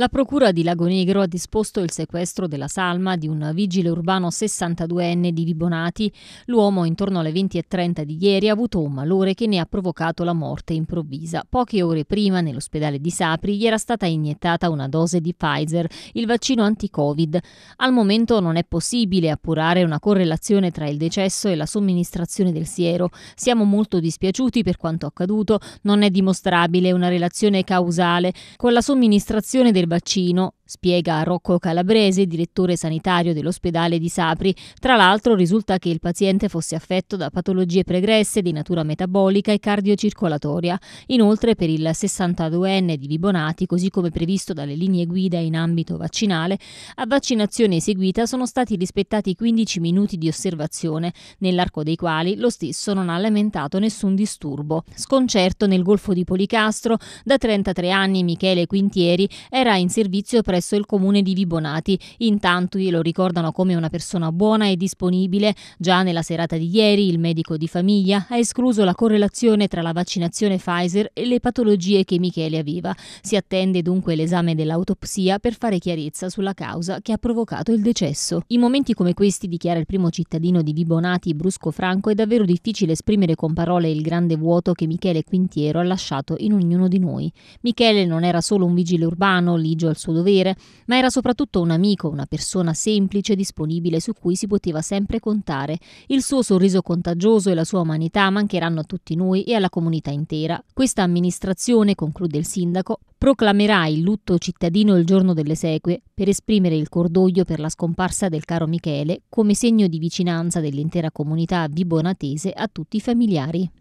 La Procura di Lago Negro ha disposto il sequestro della salma di un vigile urbano 62enne di Vibonati. L'uomo intorno alle 20.30 di ieri ha avuto un malore che ne ha provocato la morte improvvisa. Poche ore prima nell'ospedale di Sapri gli era stata iniettata una dose di Pfizer, il vaccino anti-Covid. Al momento non è possibile appurare una correlazione tra il decesso e la somministrazione del siero. Siamo molto dispiaciuti per quanto accaduto, non è dimostrabile una relazione causale. Con la somministrazione del bacino spiega Rocco Calabrese, direttore sanitario dell'ospedale di Sapri. Tra l'altro risulta che il paziente fosse affetto da patologie pregresse di natura metabolica e cardiocircolatoria. Inoltre per il 62enne di Libonati, così come previsto dalle linee guida in ambito vaccinale, a vaccinazione eseguita sono stati rispettati 15 minuti di osservazione, nell'arco dei quali lo stesso non ha lamentato nessun disturbo. Sconcerto nel Golfo di Policastro, da 33 anni Michele Quintieri era in servizio presso presso il comune di Vibonati. Intanto lo ricordano come una persona buona e disponibile. Già nella serata di ieri il medico di famiglia ha escluso la correlazione tra la vaccinazione Pfizer e le patologie che Michele aveva. Si attende dunque l'esame dell'autopsia per fare chiarezza sulla causa che ha provocato il decesso. In momenti come questi, dichiara il primo cittadino di Vibonati, Brusco Franco, è davvero difficile esprimere con parole il grande vuoto che Michele Quintiero ha lasciato in ognuno di noi. Michele non era solo un vigile urbano, ligio al suo dovere, conoscere, ma era soprattutto un amico, una persona semplice, e disponibile, su cui si poteva sempre contare. Il suo sorriso contagioso e la sua umanità mancheranno a tutti noi e alla comunità intera. Questa amministrazione, conclude il sindaco, proclamerà il lutto cittadino il giorno delle sequie per esprimere il cordoglio per la scomparsa del caro Michele come segno di vicinanza dell'intera comunità vibonatese a tutti i familiari.